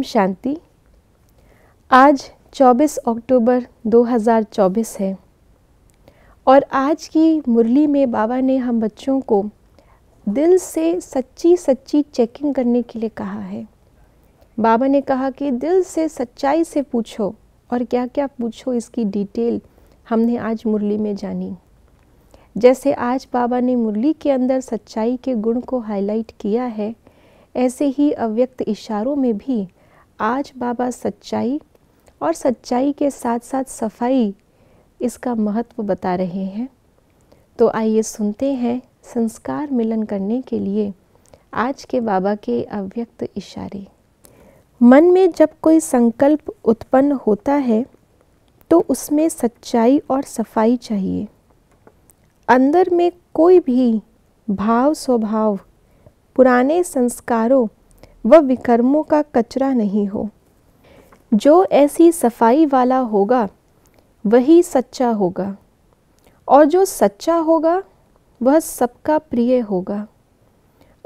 ओम शांति आज 24 अक्टूबर 2024 है और आज की मुरली में बाबा ने हम बच्चों को दिल से सच्ची सच्ची चेकिंग करने के लिए कहा है बाबा ने कहा कि दिल से सच्चाई से पूछो और क्या क्या पूछो इसकी डिटेल हमने आज मुरली में जानी जैसे आज बाबा ने मुरली के अंदर सच्चाई के गुण को हाईलाइट किया है ऐसे ही अव्यक्त इशारों में भी आज बाबा सच्चाई और सच्चाई के साथ साथ सफाई इसका महत्व बता रहे हैं तो आइए सुनते हैं संस्कार मिलन करने के लिए आज के बाबा के अव्यक्त इशारे मन में जब कोई संकल्प उत्पन्न होता है तो उसमें सच्चाई और सफाई चाहिए अंदर में कोई भी भाव स्वभाव पुराने संस्कारों व विकर्मों का कचरा नहीं हो जो ऐसी सफाई वाला होगा वही सच्चा होगा और जो सच्चा होगा वह सबका प्रिय होगा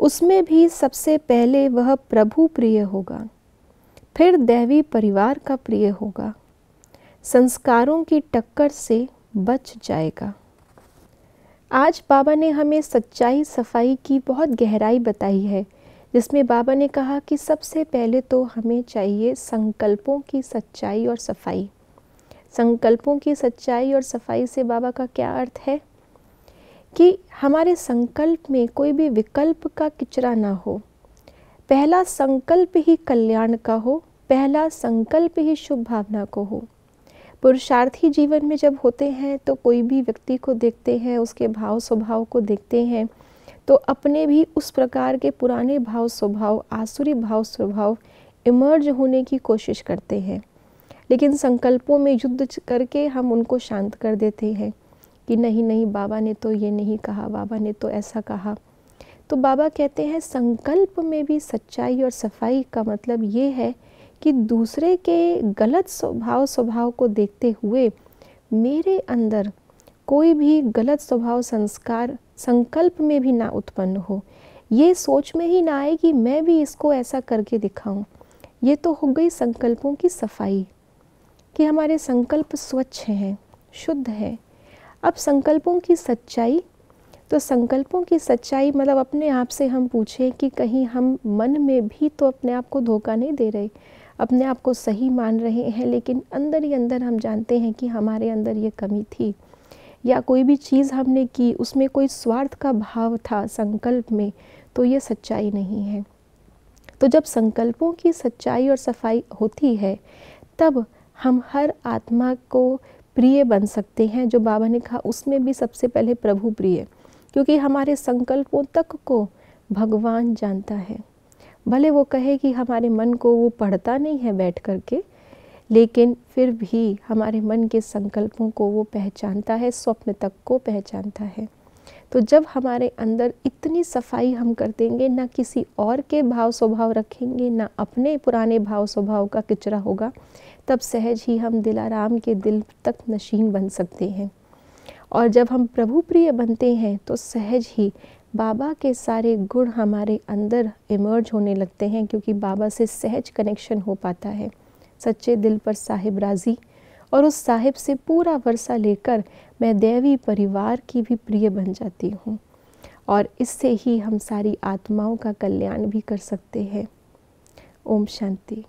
उसमें भी सबसे पहले वह प्रभु प्रिय होगा फिर दैवी परिवार का प्रिय होगा संस्कारों की टक्कर से बच जाएगा आज बाबा ने हमें सच्चाई सफाई की बहुत गहराई बताई है जिसमें बाबा ने कहा कि सबसे पहले तो हमें चाहिए संकल्पों की सच्चाई और सफाई संकल्पों की सच्चाई और सफाई से बाबा का क्या अर्थ है कि हमारे संकल्प में कोई भी विकल्प का किचरा ना हो पहला संकल्प ही कल्याण का हो पहला संकल्प ही शुभ भावना को हो पुरुषार्थी जीवन में जब होते हैं तो कोई भी व्यक्ति को देखते हैं उसके भाव स्वभाव को देखते हैं तो अपने भी उस प्रकार के पुराने भाव स्वभाव आसुरी भाव स्वभाव इमर्ज होने की कोशिश करते हैं लेकिन संकल्पों में युद्ध करके हम उनको शांत कर देते हैं कि नहीं नहीं बाबा ने तो ये नहीं कहा बाबा ने तो ऐसा कहा तो बाबा कहते हैं संकल्प में भी सच्चाई और सफाई का मतलब ये है कि दूसरे के गलत स्वभाव स्वभाव को देखते हुए मेरे अंदर कोई भी गलत स्वभाव संस्कार संकल्प में भी ना उत्पन्न हो ये सोच में ही ना आए कि मैं भी इसको ऐसा करके दिखाऊं ये तो हो गई संकल्पों की सफाई कि हमारे संकल्प स्वच्छ हैं शुद्ध हैं अब संकल्पों की सच्चाई तो संकल्पों की सच्चाई मतलब अपने आप से हम पूछें कि कहीं हम मन में भी तो अपने आप को धोखा नहीं दे रहे अपने आप को सही मान रहे हैं लेकिन अंदर ही अंदर हम जानते हैं कि हमारे अंदर ये कमी थी या कोई भी चीज़ हमने की उसमें कोई स्वार्थ का भाव था संकल्प में तो ये सच्चाई नहीं है तो जब संकल्पों की सच्चाई और सफाई होती है तब हम हर आत्मा को प्रिय बन सकते हैं जो बाबा ने कहा उसमें भी सबसे पहले प्रभु प्रिय क्योंकि हमारे संकल्पों तक को भगवान जानता है भले वो कहे कि हमारे मन को वो पढ़ता नहीं है बैठ कर के लेकिन फिर भी हमारे मन के संकल्पों को वो पहचानता है स्वप्न तक को पहचानता है तो जब हमारे अंदर इतनी सफाई हम कर देंगे ना किसी और के भाव स्वभाव रखेंगे ना अपने पुराने भाव स्वभाव का किचरा होगा तब सहज ही हम दिलाराम के दिल तक नशीन बन सकते हैं और जब हम प्रभु प्रिय बनते हैं तो सहज ही बाबा के सारे गुण हमारे अंदर इमर्ज होने लगते हैं क्योंकि बाबा से सहज कनेक्शन हो पाता है सच्चे दिल पर साहिब राजी और उस साहिब से पूरा वर्षा लेकर मैं देवी परिवार की भी प्रिय बन जाती हूँ और इससे ही हम सारी आत्माओं का कल्याण भी कर सकते हैं ओम शांति